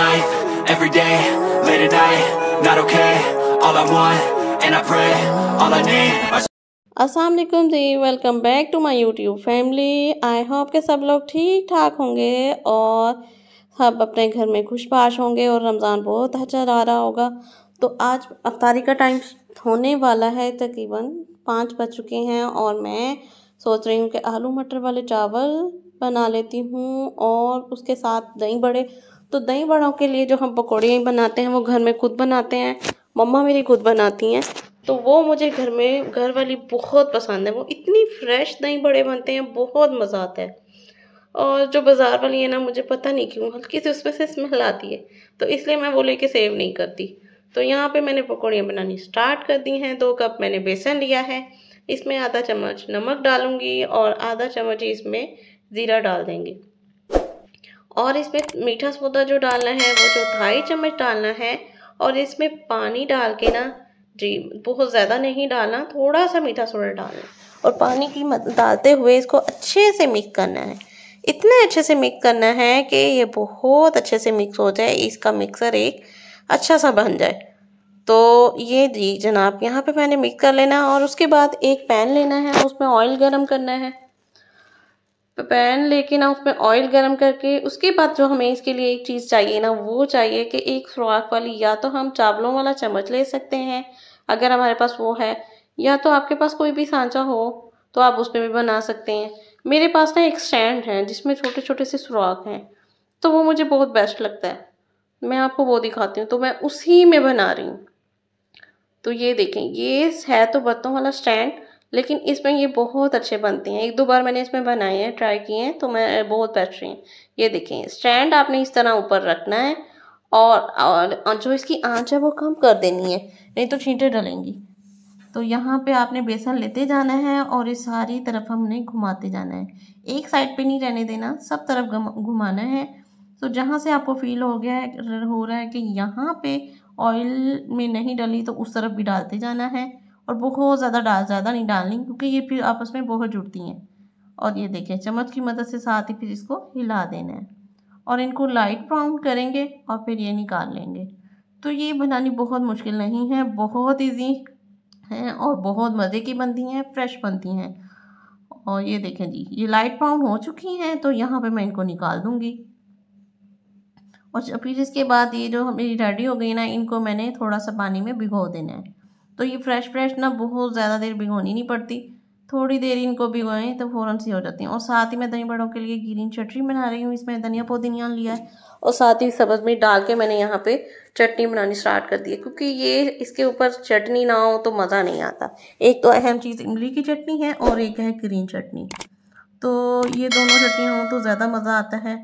life Every day, late at night Not okay, all I want And I pray, all I need are... Aslam ji welcome back to my YouTube family I hope के सब लोग ठीक ठाक होंगे और सब अपने घर में खुशबाश होंगे और रमज़ान बहुत अच्छा जा रहा होगा तो आज अफ्तारी का टाइम होने वाला है तकरीबन पाँच बज चुके हैं और मैं सोच रही हूँ कि आलू मटर वाले चावल बना लेती हूँ और उसके साथ दही बड़े तो दही बड़ों के लिए जो हम पकौड़े बनाते हैं वो घर में खुद बनाते हैं मम्मा मेरी खुद बनाती हैं तो वो मुझे घर में घर वाली बहुत पसंद है वो इतनी फ्रेश दही बड़े बनते हैं बहुत मज़ा आता है और जो बाज़ार वाली है ना मुझे पता नहीं क्यों हल्की से उसमें से स्मेल आती है तो इसलिए मैं वो लेके सेव नहीं करती तो यहाँ पे मैंने पकौड़ियाँ बनानी स्टार्ट कर दी हैं दो कप मैंने बेसन लिया है इसमें आधा चम्मच नमक डालूंगी और आधा चम्मच इसमें ज़ीरा डाल देंगे और इसमें मीठा सोदा जो डालना है वो जो ढाई चम्मच डालना है और इसमें पानी डाल के ना जी बहुत ज़्यादा नहीं डालना थोड़ा सा मीठा सोडा डालना और पानी की मत डालते हुए इसको अच्छे से मिक्स करना है इतने अच्छे से मिक्स करना है कि ये बहुत अच्छे से मिक्स हो जाए इसका मिक्सर एक अच्छा सा बन जाए तो ये जी जनाब यहाँ पे मैंने मिक्स कर लेना और उसके बाद एक पैन लेना है उसमें ऑयल गर्म करना है पैन लेके ना उसमें ऑयल गरम करके उसके बाद जो हमें इसके लिए एक चीज़ चाहिए ना वो चाहिए कि एक सुराख वाली या तो हम चावलों वाला चम्मच ले सकते हैं अगर हमारे पास वो है या तो आपके पास कोई भी सांचा हो तो आप उसमें भी बना सकते हैं मेरे पास ना एक स्टैंड है जिसमें छोटे छोटे से सुराख हैं तो वो मुझे बहुत बेस्ट लगता है मैं आपको वो दिखाती हूँ तो मैं उसी में बना रही हूँ तो ये देखें ये है तो बर्तों वाला स्टैंड लेकिन इसमें ये बहुत अच्छे बनते हैं एक दो बार मैंने इसमें बनाए हैं ट्राई किए हैं तो मैं बहुत बेहतरीन हूँ ये देखें स्टैंड आपने इस तरह ऊपर रखना है और, और जो इसकी आँच है वो कम कर देनी है नहीं तो छींटे डलेंगी तो यहाँ पे आपने बेसन लेते जाना है और इस सारी तरफ हमने घुमाते जाना है एक साइड पे नहीं रहने देना सब तरफ घुमाना है तो जहाँ से आपको फील हो गया है हो रहा है कि यहाँ पे ऑयल में नहीं डली तो उस तरफ भी डालते जाना है और बहुत ज़्यादा डाल ज़्यादा नहीं डालनी क्योंकि ये फिर आपस में बहुत जुड़ती हैं और ये देखें चम्मच की मदद से साथ ही फिर इसको हिला देना है और इनको लाइट ब्राउन करेंगे और फिर ये निकाल लेंगे तो ये बनानी बहुत मुश्किल नहीं है बहुत ईजी हैं और बहुत मज़े की बनती हैं फ्रेश बनती हैं और ये देखें जी ये लाइट ब्राउन हो चुकी हैं तो यहाँ पे मैं इनको निकाल दूँगी और फिर इसके बाद ये जो मेरी रेडी हो गई ना इनको मैंने थोड़ा सा पानी में भिगो देना है तो ये फ्रेश फ्रेश ना बहुत ज़्यादा देर भिगोनी नहीं पड़ती थोड़ी देर इनको भिगोएं तो फ़ौरन सी हो जाती हैं और साथ ही मैं दही बड़ों के लिए ग्रीन चटनी बना रही हूँ इसमें धनिया पुदीनिया लिया है और साथ ही सब्ज़ में डाल के मैंने यहाँ पे चटनी बनानी स्टार्ट कर दी है क्योंकि ये इसके ऊपर चटनी ना हो तो मज़ा नहीं आता एक तो अहम चीज़ इमली की चटनी है और एक है ग्रीन चटनी तो ये दोनों चटनी हों तो ज़्यादा मज़ा आता है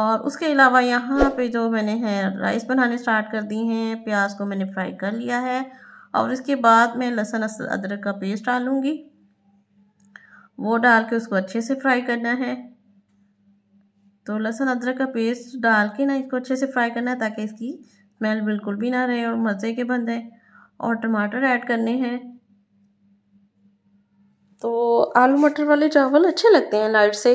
और उसके अलावा यहाँ पर जो मैंने है राइस बनाने स्टार्ट कर दी हैं प्याज को मैंने फ्राई कर लिया है और इसके बाद मैं लहसुन अदरक का पेस्ट डालूँगी वो डाल के उसको अच्छे से फ्राई करना है तो लहसुन अदरक का पेस्ट डाल के ना इसको अच्छे से फ्राई करना है ताकि इसकी स्मेल बिल्कुल भी ना रहे और मज़े के बन जाए और टमाटर ऐड करने हैं तो आलू मटर वाले चावल अच्छे लगते हैं लाइट से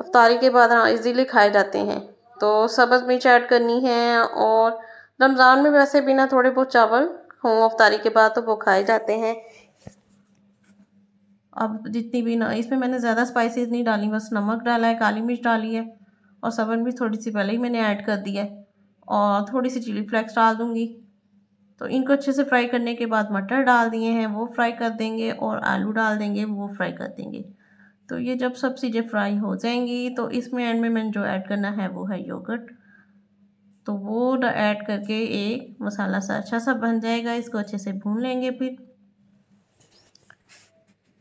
अफ्तारी के बाद इजीली खाए जाते हैं तो सब्ज़ मिर्च ऐड करनी है और रमज़ान में वैसे भी ना थोड़े बहुत चावल होम अफ्तारी के बाद तो वो खाए जाते हैं अब जितनी भी ना इसमें मैंने ज़्यादा स्पाइसेस नहीं डाली बस नमक डाला है काली मिर्च डाली है और सबन भी थोड़ी सी पहले ही मैंने ऐड कर दी है और थोड़ी सी चिली फ्लेक्स डाल दूँगी तो इनको अच्छे से फ्राई करने के बाद मटर डाल दिए हैं वो फ्राई कर देंगे और आलू डाल देंगे वो फ्राई कर देंगे तो ये जब सब चीज़ें फ्राई हो जाएंगी तो इसमें एंड में मैंने जो ऐड करना है वो है योगर्ट तो वो ऐड करके एक मसाला सा अच्छा सा बन जाएगा इसको अच्छे से भून लेंगे फिर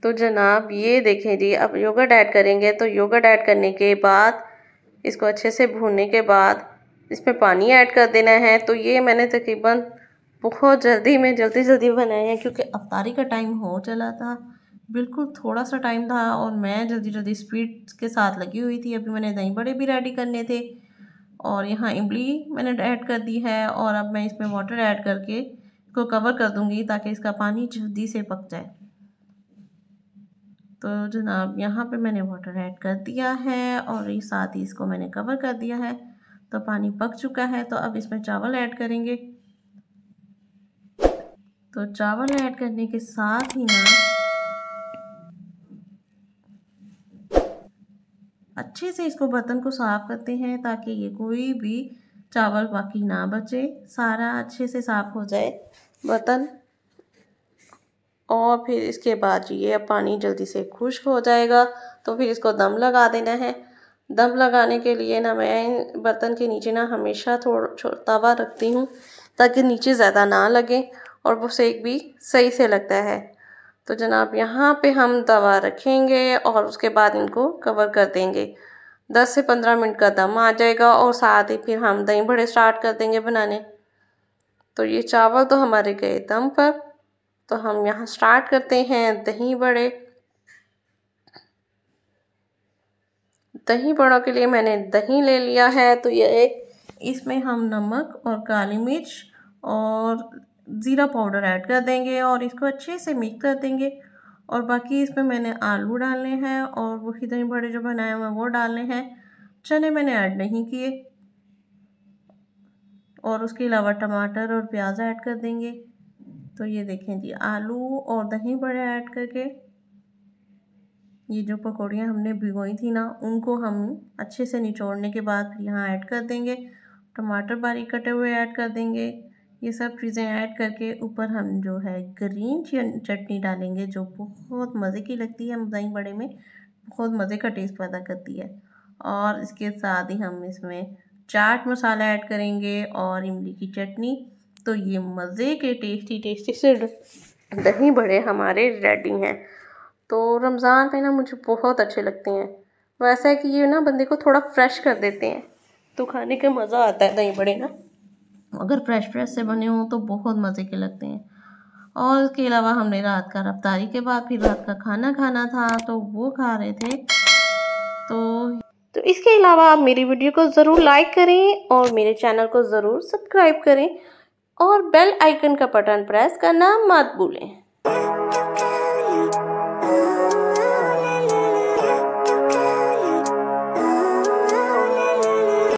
तो जनाब ये देखें जी अब योगर्ट ऐड करेंगे तो योगर्ट ऐड करने के बाद इसको अच्छे से भूनने के बाद इसमें पानी ऐड कर देना है तो ये मैंने तकरीबन बहुत जल्दी में जल्दी जल्दी बनाया है क्योंकि अफ्तारी का टाइम हो चला था बिल्कुल थोड़ा सा टाइम था और मैं जल्दी जल्दी स्पीड के साथ लगी हुई थी अभी मैंने दही बड़े भी रेडी करने थे और यहाँ इमली मैंने ऐड कर दी है और अब मैं इसमें वाटर ऐड करके इसको कवर कर दूँगी ताकि इसका पानी जल्दी से पक जाए तो जनाब यहाँ पे मैंने वाटर ऐड कर दिया है और ये साथ ही इसको मैंने कवर कर दिया है तो पानी पक चुका है तो अब इसमें चावल ऐड करेंगे तो चावल ऐड करने के साथ ही ना अच्छे से इसको बर्तन को साफ़ करते हैं ताकि ये कोई भी चावल बाकी ना बचे सारा अच्छे से साफ़ हो जाए बर्तन और फिर इसके बाद ये पानी जल्दी से खुश्क हो जाएगा तो फिर इसको दम लगा देना है दम लगाने के लिए ना मैं बर्तन के नीचे ना हमेशा थोड़ा तवा रखती हूँ ताकि नीचे ज़्यादा ना लगे और वो सेक भी सही से लगता है तो जनाब यहाँ पे हम दवा रखेंगे और उसके बाद इनको कवर कर देंगे 10 से 15 मिनट का दम आ जाएगा और साथ ही फिर हम दही बड़े स्टार्ट कर देंगे बनाने तो ये चावल तो हमारे गए दम पर तो हम यहाँ स्टार्ट करते हैं दही बड़े दही बड़ों के लिए मैंने दही ले लिया है तो ये इसमें हम नमक और काली मिर्च और ज़ीरा पाउडर ऐड कर देंगे और इसको अच्छे से मिक्स कर देंगे और बाकी इसमें मैंने आलू डालने हैं और वो खिदनी बड़े जो बनाए हुए हैं वो डालने हैं चने मैंने ऐड नहीं किए और उसके अलावा टमाटर और प्याज ऐड कर देंगे तो ये देखें जी आलू और दही बड़े ऐड करके ये जो पकौड़ियाँ हमने भिगोई थी ना उनको हम अच्छे से निचोड़ने के बाद यहाँ ऐड कर देंगे टमाटर बारीक कटे हुए ऐड कर देंगे ये सब चीज़ें ऐड करके ऊपर हम जो है ग्रीन चटनी डालेंगे जो बहुत मज़े की लगती है मदाई बड़े में बहुत मज़े का टेस्ट पैदा करती है और इसके साथ ही हम इसमें चाट मसाला ऐड करेंगे और इमली की चटनी तो ये मज़े के टेस्टी टेस्टी से दही बड़े हमारे रेडी हैं तो रमज़ान पे ना मुझे बहुत अच्छे लगते हैं वैसा है कि ये ना बंदे को थोड़ा फ्रेश कर देते हैं तो खाने का मज़ा आता है दही बड़े ना अगर फ्रेश फ्रेश से बने हों तो बहुत मज़े के लगते हैं और इसके अलावा हमने रात का रफ्तारी के बाद फिर रात का खाना खाना था तो वो खा रहे थे तो तो इसके अलावा आप मेरी वीडियो को ज़रूर लाइक करें और मेरे चैनल को ज़रूर सब्सक्राइब करें और बेल आइकन का बटन प्रेस करना मत भूलें